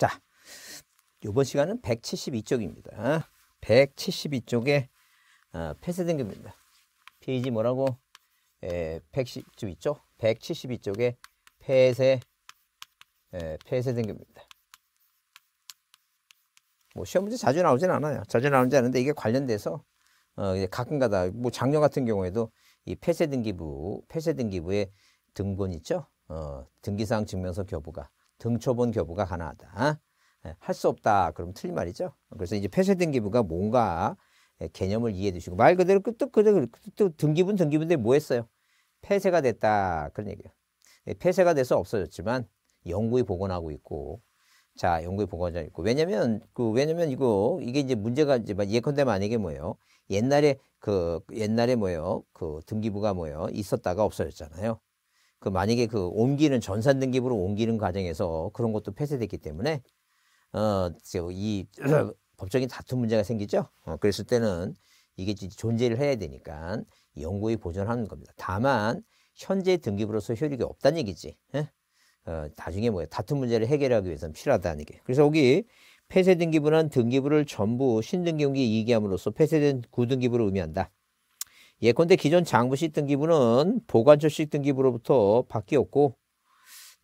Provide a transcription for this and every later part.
자, 이번 시간은 172쪽입니다. 172쪽에 어, 아, 폐쇄된 겁니다. 페이지 뭐라고? 에, 172쪽? 172쪽에 폐쇄, 에, 예, 폐쇄된 겁니다. 뭐 시험 문제 자주 나오진 않아요. 자주 나오지 않는데 이게 관련돼서 어, 가끔가다 뭐 작년 같은 경우에도 이 폐쇄 등기부, 폐쇄 등기부의 등본 있죠? 어, 등기사항 증명서 교부가 등초본 교부가 가능하다. 예, 할수 없다. 그럼 틀린 말이죠. 그래서 이제 폐쇄된 기부가 뭔가 예, 개념을 이해해 주시고 말 그대로 끄도 그대로 등기분 등기부인데뭐 했어요? 폐쇄가 됐다. 그런 얘기예요. 예, 폐쇄가 돼서 없어졌지만 영구히 복원하고 있고 자, 연구의 보관자 있고. 왜냐면, 그, 왜냐면 이거, 이게 이제 문제가 이제 예컨대 만약에 뭐예요. 옛날에 그, 옛날에 뭐예요. 그 등기부가 뭐예요. 있었다가 없어졌잖아요. 그 만약에 그 옮기는 전산 등기부로 옮기는 과정에서 그런 것도 폐쇄됐기 때문에 어이 법적인 다툼 문제가 생기죠. 어, 그랬을 때는 이게 존재를 해야 되니까 영구히 보존하는 겁니다. 다만 현재 등기부로서 효력이 없다는 얘기지. 예? 어, 나중에 뭐야 다툼 문제를 해결하기 위해서는 필요하다는 얘기. 그래서 여기 폐쇄 등기부는 등기부를 전부 신등기용기 이기함으로써 폐쇄된 구등기부를 의미한다. 예컨대 기존 장부식 등기부는 보관처식 등기부로부터 바뀌었고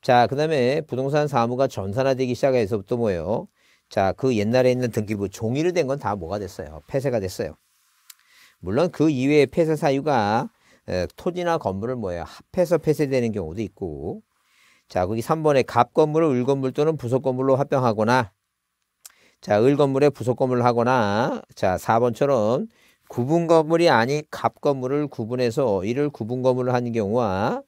자, 그 다음에 부동산 사무가 전산화되기 시작해서부터 뭐예요? 자, 그 옛날에 있는 등기부 종이로 된 건 다 뭐가 됐어요? 폐쇄가 됐어요. 물론 그이외에 폐쇄 사유가 토지나 건물을 뭐예요? 합해서 폐쇄되는 경우도 있고 자, 거기 3번에 갑 건물을 을 건물 또는 부속 건물로 합병하거나 자, 을 건물에 부속 건물을 하거나 자, 4번처럼 구분 건물이 아닌 갑 건물을 구분해서 이를 구분 건물을 하는 경우와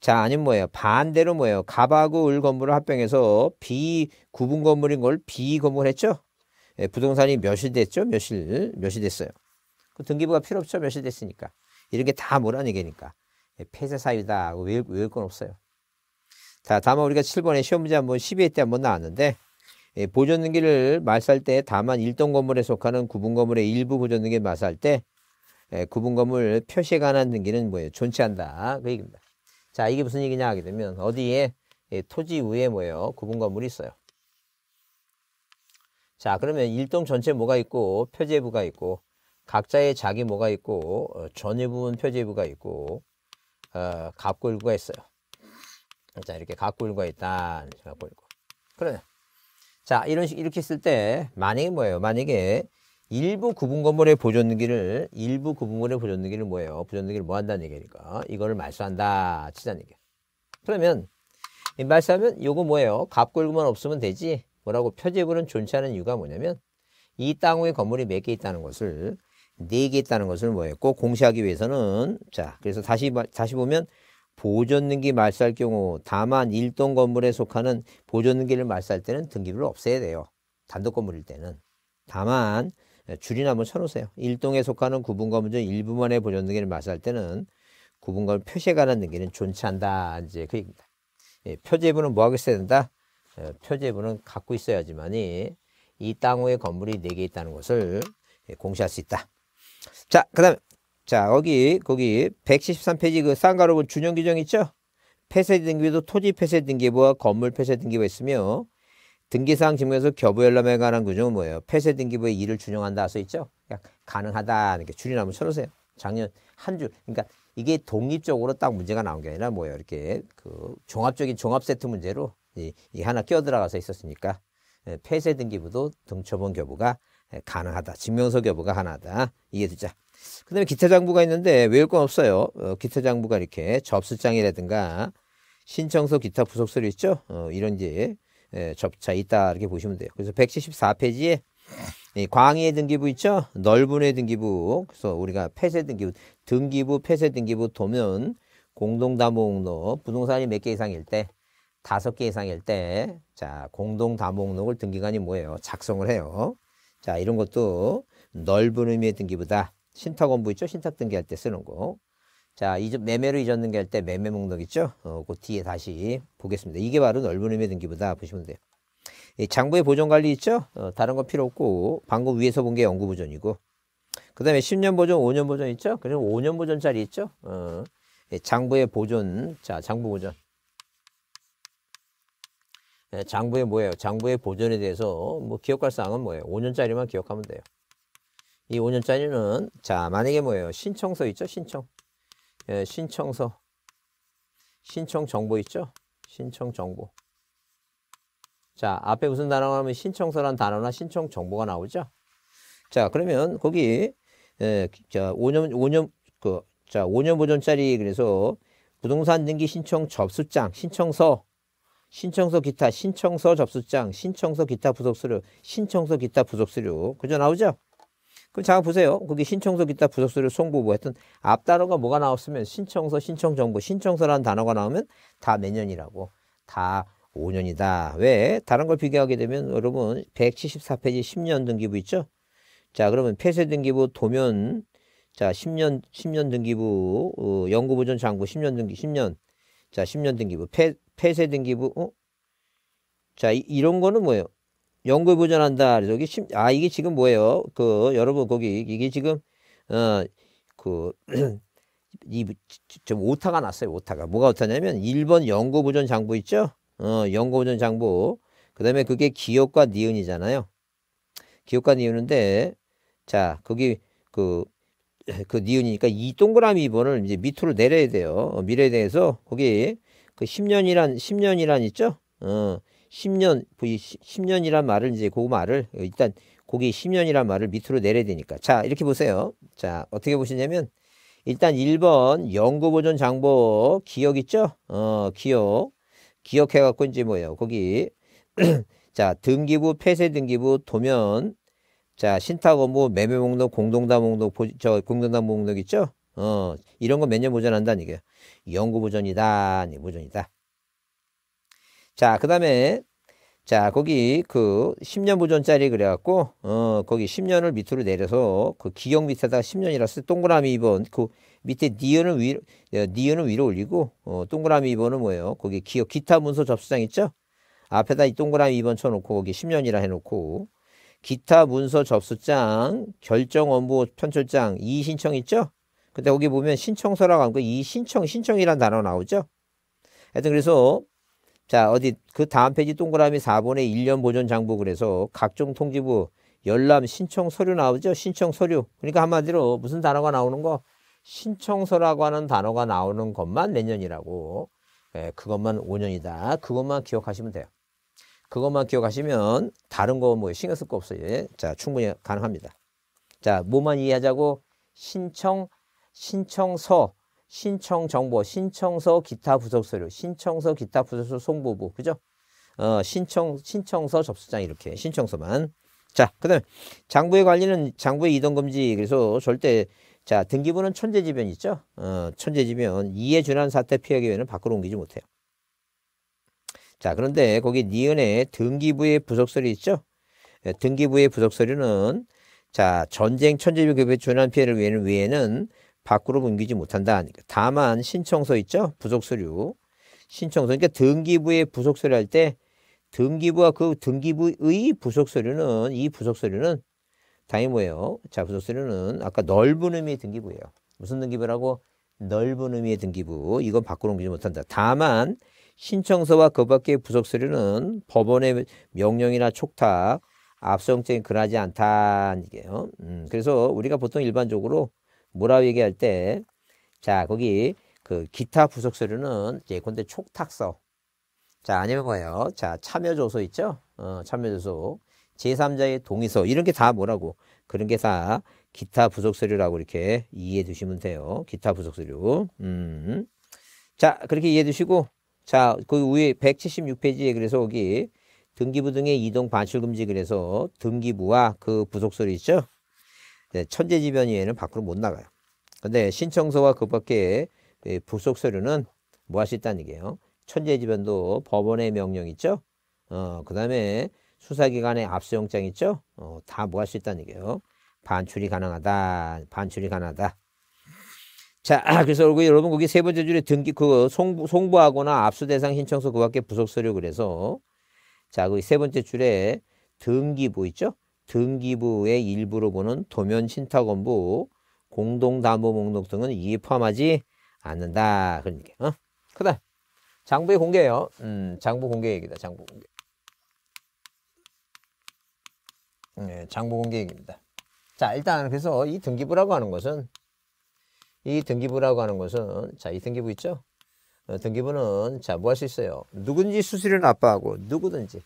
자 아니면 뭐예요? 반대로 뭐예요? 갑하고 을 건물을 합병해서 비 구분 건물인 걸 비 건물 했죠? 예, 부동산이 몇이 됐죠? 몇일 몇이 됐어요? 그 등기부가 필요 없죠? 몇이 됐으니까 이런 게 다 뭐라는 얘기니까 예, 폐쇄 사유다 외울, 외울 건 없어요. 자 다만 우리가 7번에 시험 문제 한번 12회 때 한번 나왔는데 예, 보존등기를 말살 때 다만 일동 건물에 속하는 구분 건물의 일부 보존등기를 말살 때 예, 구분 건물 표시에 관한 등기는 뭐예요? 존치한다. 그 얘기입니다. 자, 이게 무슨 얘기냐 하게 되면 어디에 예, 토지 위에 뭐예요? 구분 건물이 있어요. 자, 그러면 일동 전체 뭐가 있고 표제부가 있고 각자의 자기 뭐가 있고 어, 전유부분 표제부가 있고 어, 갑골구가 있어요. 자, 이렇게 갑골구가 있다. 갑골구. 그러면 자, 이런 식 이렇게 쓸 때 만약에 뭐예요? 만약에 일부 구분 건물의 보존기를 등 일부 구분 건물의 보존기를 등 뭐예요? 보존기를 등뭐 한다는 얘기니까 이거를 말소한다 치자는 얘기. 그러면 말소하면 요거 뭐예요? 갑골구만 없으면 되지. 뭐라고 표제구는 존치 하는 이유가 뭐냐면 이 땅의 건물이 몇 개 있다는 것을 네 개 있다는 것을 뭐예요? 꼭 공시하기 위해서는 자 그래서 다시 다시 보면 보존등기 말살 경우 다만 일동 건물에 속하는 보존등기를 말살 때는 등기부를 없애야 돼요. 단독 건물일 때는. 다만 예, 줄이나 한번 쳐놓으세요. 일동에 속하는 구분 건물 중 일부만의 보존등기를 말살 때는 구분 건물 표시에 관한 등기는 존치한다. 이제 그 얘기입니다. 예, 표제부는 뭐하고 있어야 된다? 예, 표제부는 갖고 있어야지만이 이 땅 위에 건물이 4개 있다는 것을 예, 공시할 수 있다. 자, 그 다음에 자, 거기, 거기 113페이지 그 쌍가로군 준용 규정 있죠? 폐쇄 등기도 토지 폐쇄 등기부와 건물 폐쇄 등기부 있으며 등기사항 증명서 겨부열람에 관한 규정은 뭐예요? 폐쇄 등기부의 일을 준용한다 써 있죠? 그냥 가능하다. 이렇게 줄이 나면 쳐놓으세요. 작년 한 줄. 그러니까 이게 독립적으로 딱 문제가 나온 게 아니라 뭐예요? 이렇게 그 종합적인 종합 세트 문제로 이, 이 하나 끼어들어가서 있었으니까 예, 폐쇄 등기부도 등처분겨부가 예, 가능하다. 증명서 겨부가 하나다. 이해되자. 그다음에 기타 장부가 있는데 외울 건 없어요. 어, 기타 장부가 이렇게 접수장이라든가 신청서 기타 부속서류 있죠. 어, 이런 이제 예, 접차 있다 이렇게 보시면 돼요. 그래서 174페이지에 이 광의의 등기부 있죠. 넓은 의 등기부. 그래서 우리가 폐쇄 등기부, 등기부, 폐쇄 등기부 도면 공동담보목록 부동산이 몇 개 이상일 때 다섯 개 이상일 때 자 공동담보목록을 등기관이 뭐예요? 작성을 해요. 자 이런 것도 넓은 의미의 등기부다. 신탁 원부 있죠? 신탁 등기할 때 쓰는 거. 자, 이전, 매매로 이전 등기할 때 매매 목록 있죠? 어, 그 뒤에 다시 보겠습니다. 이게 바로 넓은 의미 등기부다 보시면 돼요. 장부의 보존 관리 있죠? 어, 다른 거 필요 없고 방금 위에서 본 게 연구 보존이고 그 다음에 10년 보존, 5년 보존 있죠? 그리고 5년 보존짜리 있죠? 어, 예, 장부의 보존, 자, 장부 보존. 예, 장부의 뭐예요? 장부의 보존에 대해서 뭐 기억할 사항은 뭐예요? 5년짜리만 기억하면 돼요. 이 5년짜리는 자 만약에 뭐예요 신청서 있죠 신청 예, 신청서 신청 정보 있죠 신청 정보 자 앞에 무슨 단어가 나오면 신청서란 단어나 신청 정보가 나오죠 자 그러면 거기 예, 자 5년 5년 그자 5년 보존짜리 그래서 부동산 등기 신청 접수장 신청서 신청서 기타 신청서 접수장 신청서 기타 부속 서류 신청서 기타 부속 서류 그죠 나오죠 그럼 자 보세요. 거기 신청서 기타 부속서를 송부 뭐했여앞 단어가 뭐가 나왔으면 신청서, 신청 정보, 신청서라는 단어가 나오면 다 내년이라고 다 5년이다. 왜? 다른 걸 비교하게 되면 여러분 174페이지 10년 등기부 있죠? 자 그러면 폐쇄 등기부 도면 자 10년 10년 등기부 어, 연구보존 장부 10년 등기 10년 자 10년 등기부 폐, 폐쇄 등기부 어? 자 이, 이런 거는 뭐예요? 연구에 보존한다. 여기 심, 아, 이게 지금 뭐예요? 그, 여러분, 거기, 이게 지금, 어, 그, 이, 좀 오타가 났어요, 오타가. 뭐가 오타냐면, 1번 연구 보존 장부 있죠? 어, 연구 보존 장부. 그 다음에 그게 기업과 니은이잖아요. 기업과 니은인데, 자, 거기, 그, 그 니은이니까 이 동그라미 2번을 이제 밑으로 내려야 돼요. 어, 미래에 대해서, 거기, 그 10년이란, 10년이란 있죠? 어, 10년, 10년이란 뭐 말을 이제 그 말을 어, 일단 고기 10년이란 말을 밑으로 내려야 되니까. 자, 이렇게 보세요. 자, 어떻게 보시냐면 일단 1번 연구 보존 장보 기억 있죠? 어, 기억. 기억해 갖고 이제 뭐예요? 거기 자, 등기부 폐쇄 등기부 도면 자, 신탁 업무 매매 목록 공동담 목록 저 공동담 목록 있죠? 어, 이런 거 몇 년 보존한다는 얘기예요. 연구 보존이다. 보존이다. 자, 그 다음에, 자, 거기 그 10년 보존짜리 그래갖고, 어, 거기 10년을 밑으로 내려서 그 기역 밑에다가 10년이라서 동그라미 2번, 그 밑에 니은을 위로, 어, 니은을 위로 올리고, 어, 동그라미 2번은 뭐예요? 거기 기역, 기타 문서 접수장 있죠? 앞에다 이 동그라미 2번 쳐놓고, 거기 10년이라 해놓고, 기타 문서 접수장, 결정 업무 편출장, 이 신청 있죠? 근데 거기 보면 신청서라고 하 거, 이 신청, 신청이란 단어 나오죠? 하여튼 그래서 자, 어디 그 다음 페이지 동그라미 4번에 1년 보존 장부 그래서 각종 통지부 열람 신청 서류 나오죠. 신청 서류. 그러니까 한마디로 무슨 단어가 나오는 거? 신청서라고 하는 단어가 나오는 것만 몇 년이라고. 예, 그것만 5년이다. 그것만 기억하시면 돼요. 그것만 기억하시면 다른 거 뭐 신경 쓸 거 없어요. 예? 자, 충분히 가능합니다. 자, 뭐만 이해하자고 신청 신청서 신청 정보, 신청서 기타 부속 서류, 신청서 기타 부속 서류 송부부. 그죠? 어, 신청 신청서 접수장 이렇게 신청서만. 자, 그다음 에 장부의 관리는 장부의 이동 금지. 그래서 절대 자, 등기부는 천재지변 있죠? 어, 천재지변. 이에 준한 사태 피해 기회는 밖으로 옮기지 못해요. 자, 그런데 거기 니은에 등기부의 부속 서류 있죠? 예, 등기부의 부속 서류는 자, 전쟁 천재지변 급에 준한 피해를 위해는 위에는 밖으로 옮기지 못한다. 하니까 그러니까 다만 신청서 있죠? 부속서류. 신청서. 그러니까 등기부에 부속서류 할 때 등기부와 그 등기부의 부속서류는 이 부속서류는 당연히 뭐예요? 자, 부속서류는 아까 넓은 의미의 등기부예요. 무슨 등기부라고? 넓은 의미의 등기부. 이건 밖으로 옮기지 못한다. 다만 신청서와 그 밖의 부속서류는 법원의 명령이나 촉탁, 압성적인 근하지 않다이게요 음, 그래서 우리가 보통 일반적으로 뭐라고 얘기할 때, 자, 거기 그 기타 부속서류는 예컨대 촉탁서. 자, 아니면 뭐예요? 자, 참여조서 있죠? 어, 참여조서. 제3자의 동의서. 이런 게 다 뭐라고? 그런 게 다 기타 부속서류라고 이렇게 이해해 두시면 돼요. 기타 부속서류. 음. 자, 그렇게 이해해 두시고, 자, 그 위에 176페이지에 그래서 거기 등기부 등의 이동 반출금지 그래서 등기부와 그 부속서류 있죠? 네, 천재지변 이외에는 밖으로 못 나가요. 근데 신청서와 그 밖에 부속 서류는 뭐 할수다는 얘기예요. 천재지변도 법원의 명령 있죠. 어, 그 다음에 수사기관의 압수영장 있죠. 어, 다뭐 할 수 있다는 얘기예요. 반출이 가능하다. 반출이 가능하다. 자, 그래서 그리고 여러분 거기 세 번째 줄에 등기 그 송부, 송부하거나 압수 대상 신청서 그 밖에 부속 서류 그래서 자, 그세 번째 줄에 등기 보이죠? 등기부의 일부로 보는 도면 신탁원부 공동담보 목록 등은 이에 포함하지 않는다. 그러니까. 어? 그다음 장부의 공개예요. 음, 장부 공개 얘기다. 장부 공개. 네, 장부 공개 얘기입니다. 자, 일단 그래서 이 등기부라고 하는 것은 이 등기부라고 하는 것은 자, 이 등기부 있죠? 어, 등기부는 자, 뭐 할 수 있어요? 누군지 수수료는 아빠하고 누구든지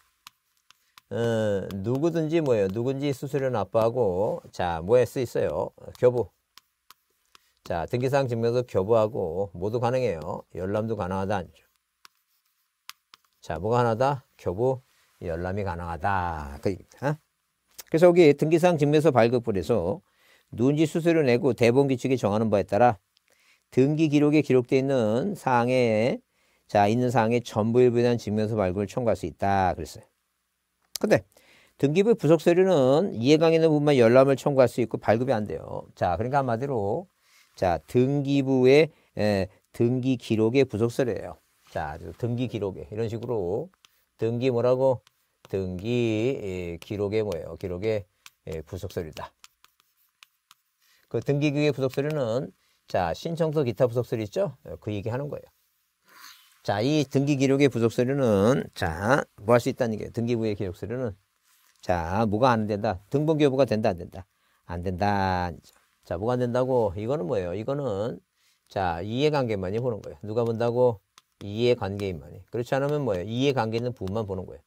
어, 누구든지 뭐예요? 누군지 수수료 납부하고 자 뭐에 쓰있어요? 교부 자등기사 증명서 교부하고 모두 가능해요. 열람도 가능하다 아니죠? 자 뭐가 하나다? 교부 열람이 가능하다 그 어? 그래서 여기 등기사 증명서 발급부에서 누군지 수수료 내고 대본 규칙이 정하는 바에 따라 등기 기록에 기록되어 있는 사항에 자 있는 사항의 전부 일부에 대한 증명서 발급을 청구할 수 있다 그랬어요. 근데 등기부 부속서류는 이해관 있는 부분만 열람을 청구할 수 있고 발급이 안 돼요. 자, 그러니까 한마디로 자 등기부의 에, 예, 등기 기록의 부속서류예요. 자, 등기 기록에 이런 식으로 등기 뭐라고 등기 예, 기록에 뭐예요? 기록의 예, 부속서류다. 그 등기기의 록 부속서류는 자 신청서 기타 부속서류 있죠? 그 얘기하는 거예요. 자, 이 등기 기록의 부속 서류는 자, 뭐 할 수 있다는 게요 등기부의 기록 서류는 자, 뭐가 안 된다. 등본교부가 된다, 안 된다. 안 된다. 자, 뭐가 안 된다고? 이거는 뭐예요? 이거는 자, 이해관계만이 보는 거예요. 누가 본다고? 이해관계인만이. 그렇지 않으면 뭐예요? 이해관계 있는 부분만 보는 거예요.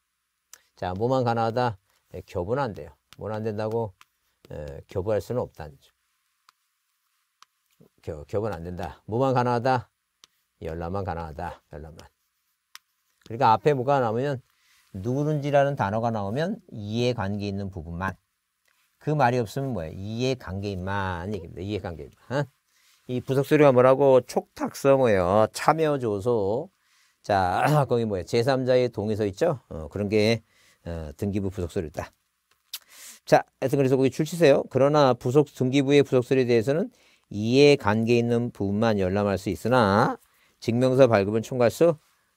자, 뭐만 가능하다? 네, 교부는 안 돼요. 뭐는 안 된다고? 에, 예, 교부할 수는 없다는 거죠. 교, 교부는 안 된다. 뭐만 가능하다? 열람만 가능하다. 열람만. 그러니까 앞에 뭐가 나오면 누구든지라는 단어가 나오면 이해 관계 있는 부분만. 그 말이 없으면 뭐예요? 이해 관계인만 얘기입니다. 이해 관계인만. 어? 이 부속 소리가 뭐라고 촉탁성어예요. 참여 조소. 자, 거기 뭐예요? 제3자의 동의서 있죠? 어, 그런 게 어, 등기부 부속 소리다 자, 하여튼 그래서 거기 출시세요 그러나 부속 등기부의 부속 소리에 대해서는 이해 관계 있는 부분만 열람할 수 있으나 증명서 발급은 청구할 수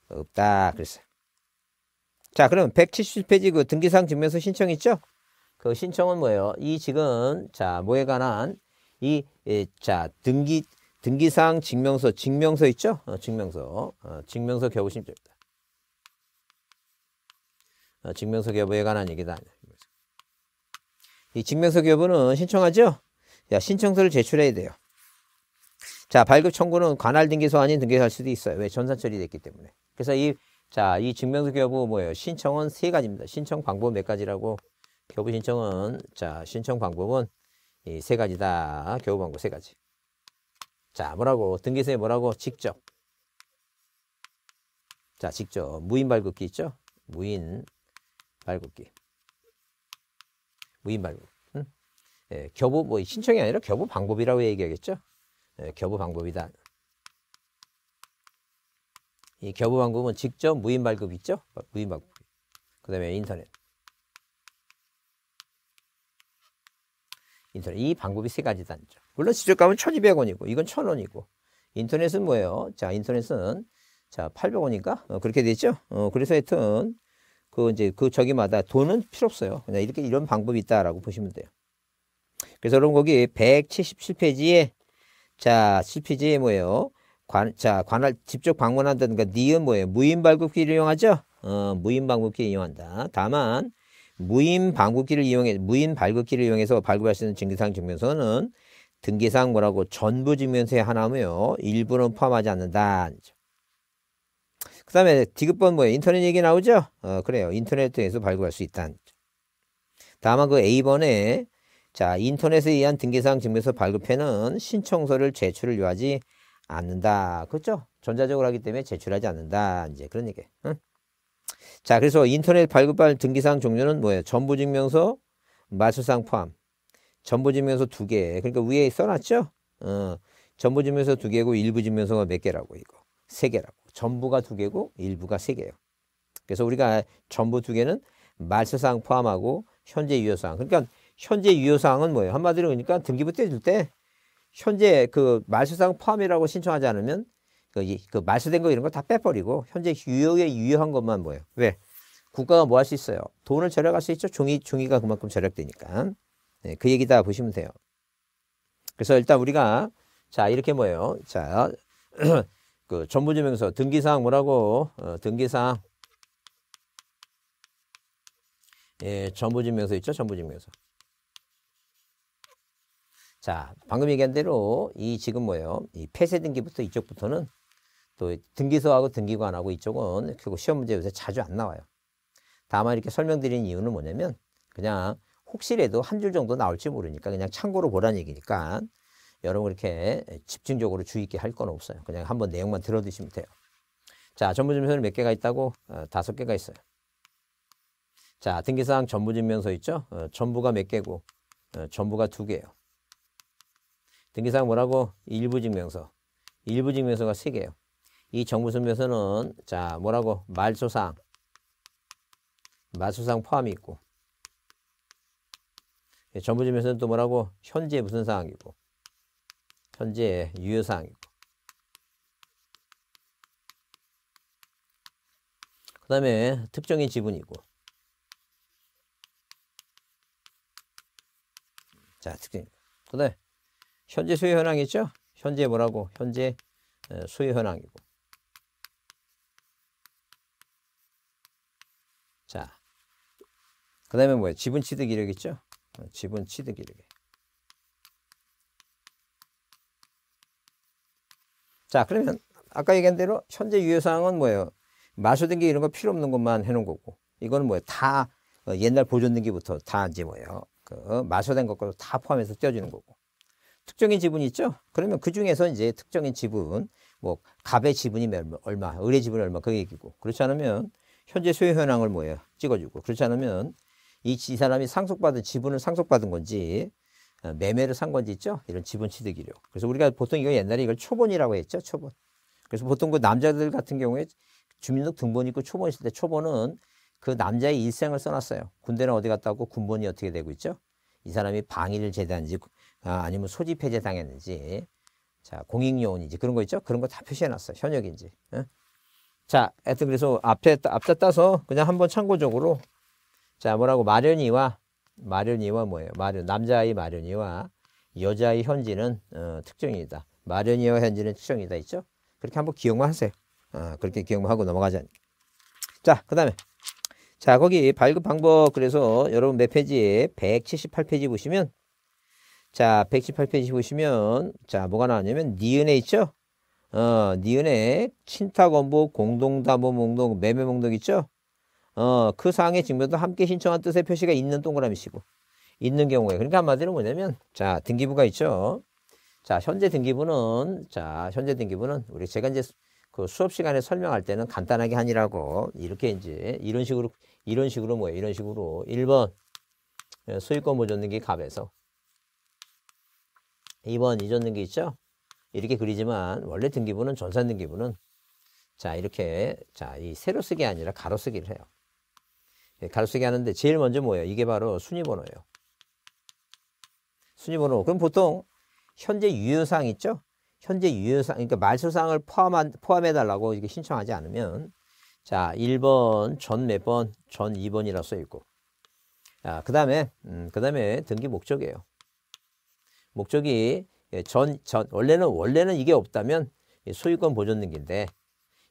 없다. 그랬어요. 자, 그럼 170페이지 그등기사 증명서 신청 있죠? 그 신청은 뭐예요? 이 지금 자, 뭐에 관한 이 예, 자, 등기 등기사 증명서, 증명서 있죠? 어, 증명서. 어, 증명서 교부 신청입니다. 어, 증명서 교부에 관한 얘기다. 이 증명서 교부는 신청하죠? 야, 신청서를 제출해야 돼요. 자, 발급 청구는 관할 등기소 아닌 등기소할 수도 있어요. 왜? 전산 처리됐기 때문에. 그래서 이, 자, 이 증명서 교부 뭐예요? 신청은 세 가지입니다. 신청 방법 몇 가지라고? 교부 신청은, 자, 신청 방법은 이 세 가지다. 교부 방법 세 가지. 자, 뭐라고? 등기소에 뭐라고? 직접. 자, 직접. 무인 발급기 있죠? 무인 발급기. 무인 발급. 응? 예, 교부, 뭐, 신청이 아니라 교부 방법이라고 얘기하겠죠? 교부 네, 방법이다. 이 교부 방법은 직접 무인 발급 있죠? 무인 발급. 그 다음에 인터넷. 인터넷. 이 방법이 세 가지 단죠. 물론 지적값은 1200원이고, 이건 1000원이고. 인터넷은 뭐예요? 자, 인터넷은 자, 800원인가? 어, 그렇게 되죠? 어, 그래서 하여튼, 그 이제 그 저기마다 돈은 필요 없어요. 그냥 이렇게 이런 방법이 있다라고 보시면 돼요. 그래서 여러분 거기 177페이지에 자, c p g 뭐예요? 관, 자, 관할 직접 방문한다든가 니은 뭐예요? 무인 발급기를 이용하죠? 어, 무인 방급기를 이용한다. 다만 무인 방급기를 이용해 무인 발급기를 이용해서 발급할 수 있는 증기상 증명서는 등기상 뭐라고 전부 증명서에 하나며 일부는 포함하지 않는다. 그 다음에 디귿번 뭐예요? 인터넷 얘기 나오죠? 어, 그래요. 인터넷 통해서 발급할 수 있다. 다만 그 A번에 자, 인터넷에 의한 등기사항 증명서 발급회는 신청서를 제출을 요하지 않는다. 그렇죠? 전자적으로 하기 때문에 제출하지 않는다. 이제 그런 얘기. 응? 자, 그래서 인터넷 발급할 등기사항 종류는 뭐예요? 전부증명서, 마술상 포함. 전부증명서 두 개. 그러니까 위에 써놨죠? 어, 전부증명서 두 개고 일부증명서가 몇 개라고 이거. 세 개라고. 전부가 두 개고 일부가 세 개예요. 그래서 우리가 전부 두 개는 말소상 포함하고 현재 유효사항. 그러니까 현재 유효사항은 뭐예요? 한마디로 그러니까 등기부 떼줄 때 현재 그 말소상 포함이라고 신청하지 않으면 그, 그 말소된 거 이런 거 다 빼버리고 현재 유효에 유효한 것만 뭐예요? 왜? 국가가 뭐 할 수 있어요? 돈을 절약할 수 있죠. 종이 종이가 그만큼 절약되니까. 네, 그 얘기다 보시면 돼요. 그래서 일단 우리가 자 이렇게 뭐예요? 자 그 전부증명서 등기사항 뭐라고 어, 등기사항 예, 전부증명서 있죠? 전부증명서. 자, 방금 얘기한 대로 이 지금 뭐예요? 이 폐쇄 등기부터 이쪽부터는 또 등기소하고 등기관하고 이쪽은 결국 시험 문제 요새 자주 안 나와요. 다만 이렇게 설명드린 이유는 뭐냐면 그냥 혹시라도 한 줄 정도 나올지 모르니까 그냥 참고로 보란 얘기니까 여러분 이렇게 집중적으로 주의 있게 할 건 없어요. 그냥 한번 내용만 들어두시면 돼요. 자, 전부증명서는 몇 개가 있다고? 어, 다섯 개가 있어요. 자, 등기사항 전부증명서 있죠? 어, 전부가 몇 개고, 어, 전부가 두 개예요. 등기사항 뭐라고? 일부증명서. 일부증명서가 세개예요이 정부선명서는 자 뭐라고? 말소상. 말소상 포함이 있고 전부증명서는 예, 또 뭐라고? 현재 무슨 사항이고 현재 유효사항이고 그 다음에 특정인 지분이고 자 특징 그 다음에 현재 수요 현황 있죠? 현재 뭐라고? 현재 수요 현황이고. 자, 그 다음에 뭐예요? 지분 취득 이력 있죠? 어, 지분 취득 이력. 자, 그러면 아까 얘기한 대로 현재 유효사항은 뭐예요? 마수등기 이런 거 필요 없는 것만 해놓은 거고 이거는 뭐예요? 다 어, 옛날 보존등기부터 다 이제 뭐예요? 그 마수된 것까지 다 포함해서 떼어주는 거고 특정인 지분이 있죠. 그러면 그 중에서 이제 특정인 지분, 뭐 갑의 지분이 얼마, 을의 지분이 얼마 그 얘기고 그렇지 않으면 현재 소유 현황을 뭐예요 찍어주고 그렇지 않으면 이, 이 사람이 상속받은 지분을 상속받은 건지 어, 매매를 산 건지 있죠. 이런 지분 취득이력 그래서 우리가 보통 이거 옛날에 이걸 초본이라고 했죠. 초본. 그래서 보통 그 남자들 같은 경우에 주민등록등본 있고 초본 있을 때 초본은 그 남자의 일생을 써놨어요. 군대는 어디 갔다 오고 군번이 어떻게 되고 있죠? 이 사람이 방를제대한지 아, 니면 소집 해제 당했는지, 자, 공익요원인지 그런 거 있죠? 그런 거 다 표시해놨어. 현역인지. 어? 자, 하여튼 그래서 앞에, 앞자 따서 그냥 한번 참고적으로, 자, 뭐라고 마련이와, 마련이와 뭐예요? 마련, 남자의 마련이와 여자의 현지는 어, 특정이다. 마련이와 현지는 특정이다. 있죠? 그렇게 한번 기억만 하세요. 어, 그렇게 기억만 하고 넘어가자. 자, 그 다음에. 자, 거기 발급 방법, 그래서 여러분 몇 페이지에 178페이지 보시면 자, 118페이지 보시면 자, 뭐가 나왔냐면 니은에 있죠? 어, 니은에 친타건부 공동담보 몽록 매매 몽록 있죠? 어, 그 사항의 증명도 함께 신청한 뜻의 표시가 있는 동그라미시고 있는 경우에 그러니까 한마디로 뭐냐면 자, 등기부가 있죠. 자, 현재 등기부는 자, 현재 등기부는 우리 제가 이제 그 수업 시간에 설명할 때는 간단하게 하니라고 이렇게 이제 이런 식으로 이런 식으로 뭐예요? 이런 식으로 1번 소유권 예, 보존등기 갑에서 2번 이전 등기 있죠? 이렇게 그리지만 원래 등기부는 전산 등기부는 자 이렇게 자이 세로 쓰기 아니라 가로 쓰기를 해요. 예, 가로 쓰기 하는데 제일 먼저 뭐예요? 이게 바로 순위번호예요. 순위번호. 그럼 보통 현재 유효상 있죠? 현재 유효상 그러니까 말소사항을 포함한, 포함해달라고 이렇게 신청하지 않으면 자 1번 전 몇 번, 전 2번이라 써있고 아, 그 다음에 음, 그 다음에 등기 목적이에요. 목적이 예, 전, 전, 원래는, 원래는 이게 없다면 소유권 보존 등기인데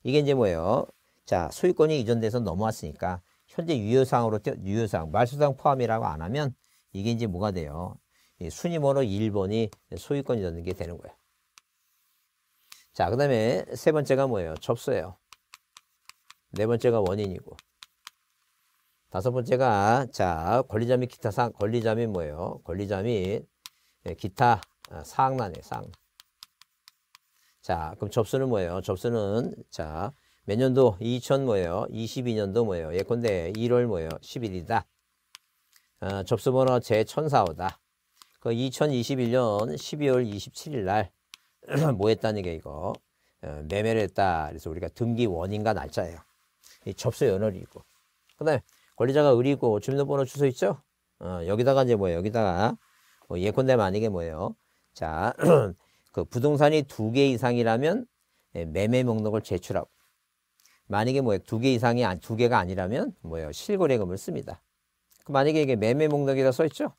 이게 이제 뭐예요? 자, 소유권이 이전돼서 넘어왔으니까 현재 유효사으로유효사 말소상 포함이라고 안 하면 이게 이제 뭐가 돼요? 순위번호 1번이 소유권 이전 등기 되는 거예요. 자, 그 다음에 세 번째가 뭐예요? 접수예요. 네 번째가 원인이고. 다섯 번째가 자 권리자 및 기타 사 권리자 및 뭐예요? 권리자 및 예, 기타 아, 사 상란이에요. 상. 자, 그럼 접수는 뭐예요? 접수는 자, 몇 년도? 2000 뭐예요? 22년도 뭐예요? 예컨대 1월 뭐예요? 10일이다. 어, 아, 접수번호 제1004호다. 그 2021년 12월 27일 날 뭐 했다는 게 이거 어, 매매를 했다. 그래서 우리가 등기 원인과 날짜예요. 이 접수 연월이 고그 다음에 권리자가 의리 고 주민등번호 록 주소 있죠? 어, 여기다가 이제 뭐예요? 여기다가 뭐 예컨대 만약에 뭐예요? 자, 그 부동산이 두 개 이상이라면 예, 매매 목록을 제출하고 만약에 뭐예요? 두 개 이상이 두 개가 아니라면 뭐예요? 실거래금을 씁니다. 그 만약에 이게 매매 목록이라 써 있죠?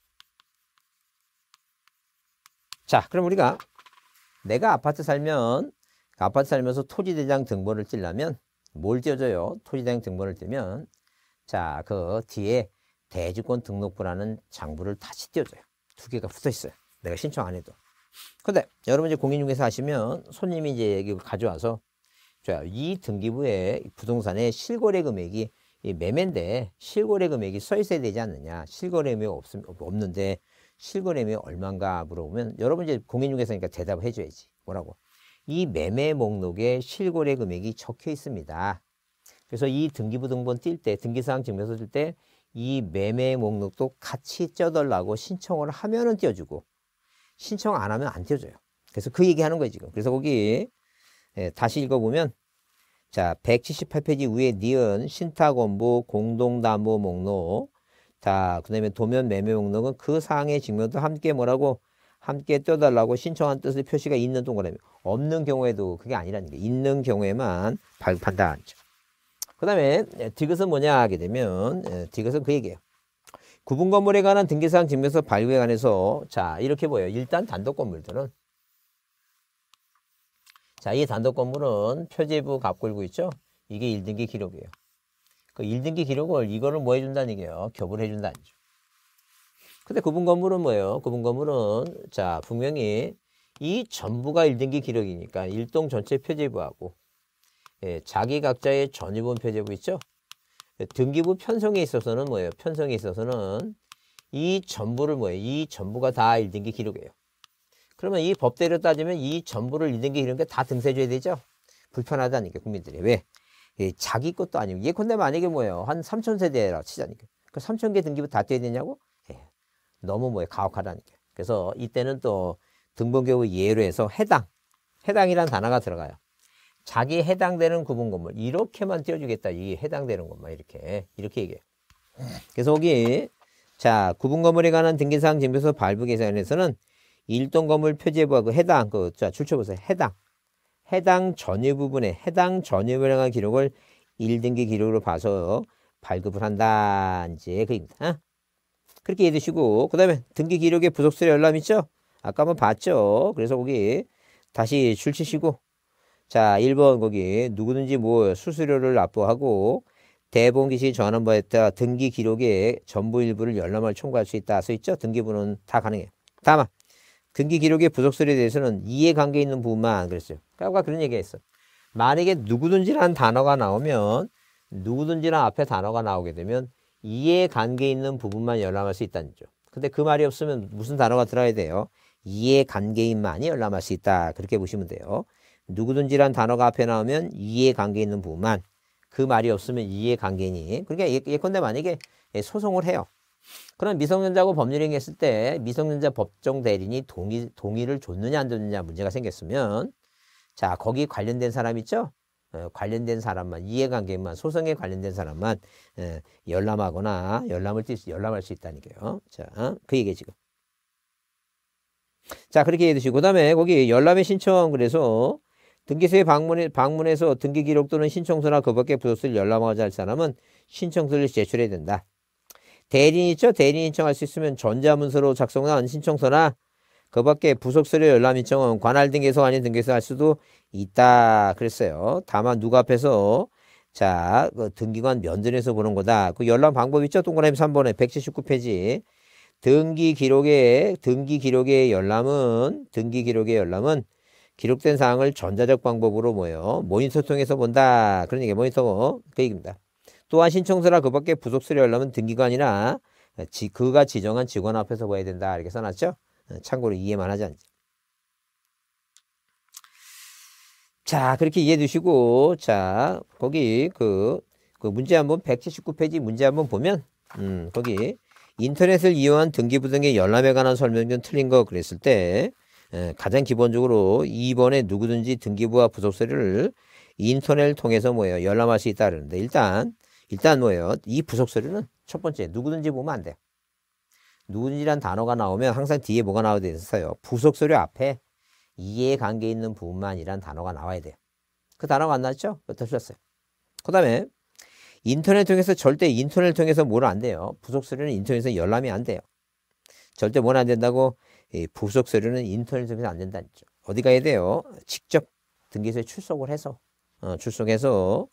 자, 그럼 우리가 내가 아파트 살면 그 아파트 살면서 토지대장 등본을 띠려면 뭘 띄워줘요? 토지대장 등본을 띄면 자, 그 뒤에 대주권 등록부라는 장부를 다시 띄워줘요. 두 개가 붙어 있어요. 내가 신청 안 해도. 근데 여러분 이제 공인중개사 하시면 손님이 이제 여기 가져와서 자, 이 등기부에 부동산의 실거래 금액이 이 매매인데 실거래 금액이 써 있어야 되지 않느냐. 실거래 금액 없, 없는데 실거래 금액 얼마인가 물어보면 여러분 이제 공인중개사니까 대답을 해줘야지. 뭐라고? 이 매매 목록에 실거래 금액이 적혀 있습니다. 그래서 이 등기부 등본 뛸 때, 등기사항 증명서 뜰때 이 매매 목록도 같이 쪄달라고 신청을 하면은 띄워주고 신청 안 하면 안 띄워줘요. 그래서 그 얘기하는 거예요 지금. 그래서 거기 예, 다시 읽어보면 자 178페이지 위에 니은 신탁원부 공동담보 목록 자 그다음에 도면 매매 목록은 그 사항의 직면도 함께 뭐라고 함께 떠달라고 신청한 뜻의 표시가 있는 동그라미 없는 경우에도 그게 아니라는 게 있는 경우에만 발급한다. 그 다음에 예, 디귿은 뭐냐 하게 되면 예, 디귿은 그 얘기예요. 구분 건물에 관한 등기사항 증명서 발급에 관해서 자 이렇게 보여요. 일단 단독 건물들은 자 이 단독 건물은 표제부 갑골고 있죠. 이게 1등기 기록이에요. 그 1등기 기록을 이거를 뭐 해준다는 얘기예요. 겹을 해준다는 얘기죠. 근데 구분 건물은 뭐예요? 구분 건물은 자 분명히 이 전부가 1등기 기록이니까 1동 전체 표제부하고 예, 자기 각자의 전유분 표제부 있죠? 등기부 편성에 있어서는 뭐예요? 편성에 있어서는 이 전부를 뭐예요? 이 전부가 다 1등기 기록이에요. 그러면 이 법대로 따지면 이 전부를 1등기 기록에 다 등세줘야 되죠? 불편하다니까 국민들이. 왜? 예, 자기 것도 아니고 예컨대 만약에 뭐예요? 한3 0 0 0 세대라 치자니까. 그3 0 0 0개 등기부 다 떼야 되냐고? 예, 너무 뭐예요? 가혹하다니까. 그래서 이때는 또 등본 교부 예로 해서 해당, 해당이라는 단어가 들어가요. 자기 해당되는 구분 건물 이렇게만 띄워주겠다. 이 해당되는 것만 이렇게 이렇게 얘기해. 그래서 여기 자 구분 건물에 관한 등기사항 증명서 발부 계산에서는 일동 건물 표지부하고 그 해당 그 자 출처 보세요. 해당 해당 전유 부분에 해당 전유 에관한 기록을 1등기 기록으로 봐서 발급을 한다 이제 그입니다. 어? 그렇게 해 되시고 그 다음에 등기 기록에 부속세 열람 있죠? 아까 한번 봤죠? 그래서 거기 다시 출치시고 자, 1번 거기 누구든지 뭐 수수료를 납부하고 대본기시 전환부했다 등기 기록에 전부 일부를 열람을 청구할 수 있다. 써 있죠? 등기부는 다 가능해. 다만 등기 기록의 부속설에 대해서는 이해관계 있는 부분만 그랬어요. 아까 그러니까 그런 얘기했어. 만약에 누구든지란 단어가 나오면 누구든지란 앞에 단어가 나오게 되면 이해관계 있는 부분만 열람할 수 있다는 거죠. 근데 그 말이 없으면 무슨 단어가 들어야 돼요? 이해관계인만이 열람할 수 있다. 그렇게 보시면 돼요. 누구든지란 단어가 앞에 나오면 이해 관계 있는 부분만 그 말이 없으면 이해 관계니 그러니까 예, 예컨대 만약에 예, 소송을 해요. 그럼 미성년자고 법률행위했을 때 미성년자 법정 대리인이 동의, 동의를 줬느냐 안 줬느냐 문제가 생겼으면 자 거기 관련된 사람 있죠? 어, 관련된 사람만 이해관계만 소송에 관련된 사람만 에, 어, 열람하거나 열람을 열람할 수 있다니까요. 자그 얘기 지금. 자 그렇게 해두시고 그다음에 거기 열람의 신청 그래서 등기소에 방문해, 방문해서 등기 기록 또는 신청서나 그밖에 부서를 열람하고자 할 사람은 신청서를 제출해야 된다. 대리인 있죠? 대리인 신 청할 수 있으면 전자문서로 작성한 신청서나 그 밖에 부속서류 열람 신청은 관할 등기소 아닌 등기소 할 수도 있다 그랬어요. 다만 누가 앞에서 자그 등기관 면전에서 보는 거다. 그 열람 방법 있죠? 동그라미 3번에 179페이지 등기 기록에 등기 기록에 열람은 등기 기록에 열람은 기록된 사항을 전자적 방법으로 모여 모니터 통해서 본다. 그런 얘기 모니터 그 얘기입니다. 또한 신청서라 그 밖에 부속 수료 열람은 등기관이나 지, 그가 지정한 직원 앞에서 봐야 된다. 이렇게 써놨죠? 참고로 이해만 하지 않죠. 자, 그렇게 이해 두시고, 자, 거기 그, 그 문제 한번 179페이지 문제 한번 보면, 음, 거기 인터넷을 이용한 등기부 등의 열람에 관한 설명 좀 틀린 거 그랬을 때, 예, 가장 기본적으로 2번에 누구든지 등기부와 부속서류를 인터넷을 통해서 뭐예요? 열람할 수 있다 그러는데 일단 일단 뭐예요? 이 부속서류는 첫 번째 누구든지 보면 안 돼요. 누구든지란 단어가 나오면 항상 뒤에 뭐가 나와야 돼어요 부속서류 앞에 이해관계 있는 부분만이란 단어가 나와야 돼요. 그 단어가 안 나왔죠? 어떠셨어요그 다음에 인터넷 통해서 절대 인터넷 통해서 뭘 안 돼요. 부속서류는 인터넷에서 열람이 안 돼요. 절대 뭘 안 된다고 이 부속 서류는 인터넷에서 안 된다는 죠 어디 가야 돼요? 직접 등기소에 출석을 해서 어, 출석해서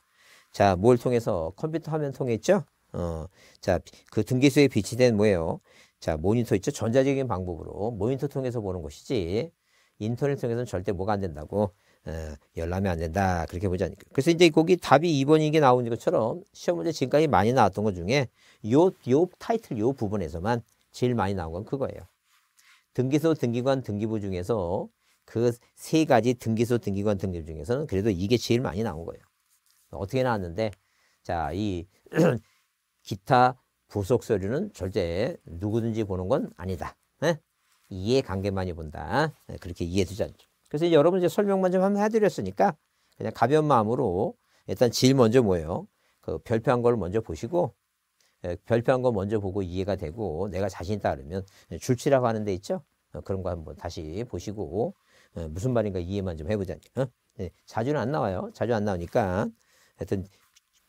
자 뭘 통해서 컴퓨터 화면 통해 있죠? 어, 자그 등기소에 비치된 뭐예요? 자 모니터 있죠? 전자적인 방법으로 모니터 통해서 보는 것이지 인터넷 통해서는 절대 뭐가 안 된다고 어, 열람이 안 된다 그렇게 보자니까 지 그래서 이제 거기 답이 2번인 게 나오는 것처럼 시험 문제 지금까지 많이 나왔던 것 중에 요 요 타이틀 요 부분에서만 제일 많이 나온 건 그거예요 등기소, 등기관, 등기부 중에서 그 세 가지 등기소, 등기관, 등기부 중에서는 그래도 이게 제일 많이 나온 거예요. 어떻게 나왔는데 자, 이 기타 부속 서류는 절대 누구든지 보는 건 아니다. 에? 예? 이해관계만이 본다. 에? 예, 그렇게 이해되지 않죠. 그래서 여러분 이제 설명만 좀 한번 해드렸으니까 그냥 가벼운 마음으로 일단 질 먼저 뭐예요? 그 별표한 걸 먼저 보시고 예, 별표한 거 먼저 보고 이해가 되고 내가 자신 있다 그면 줄치라고 하는 데 있죠? 어, 그런 거 한번 다시 보시고 어, 무슨 말인가 이해만 좀 해보자. 어? 예, 자주는 안 나와요. 자주 안 나오니까 하여튼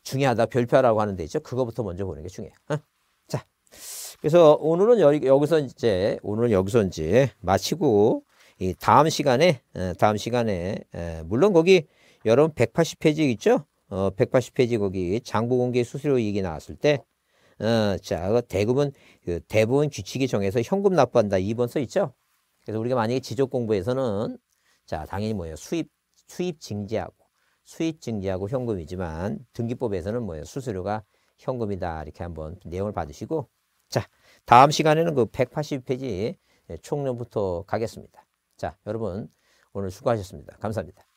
중요하다 별표라고 하는 데 있죠. 그거부터 먼저 보는 게 중요해요. 자, 그래서 오늘은 여, 기서 이제 오늘은 여기서 이제 마치고 이 다음 시간에 다음 시간에 물론 거기 여러분 180페이지 있죠. 어, 180페이지 거기 장부 공개 수수료 얘기 나왔을 때 어, 자, 대부분 그 대부분 규칙이 정해서 현금 납부한다. 2번 써 있죠? 그래서 우리가 만약에 지적 공부에서는 자, 당연히 뭐예요? 수입 수입 증지하고 수입 증지하고 현금이지만 등기법에서는 뭐예요? 수수료가 현금이다. 이렇게 한번 내용을 받으시고 자, 다음 시간에는 그 180페이지 총론부터 가겠습니다. 자, 여러분 오늘 수고하셨습니다. 감사합니다.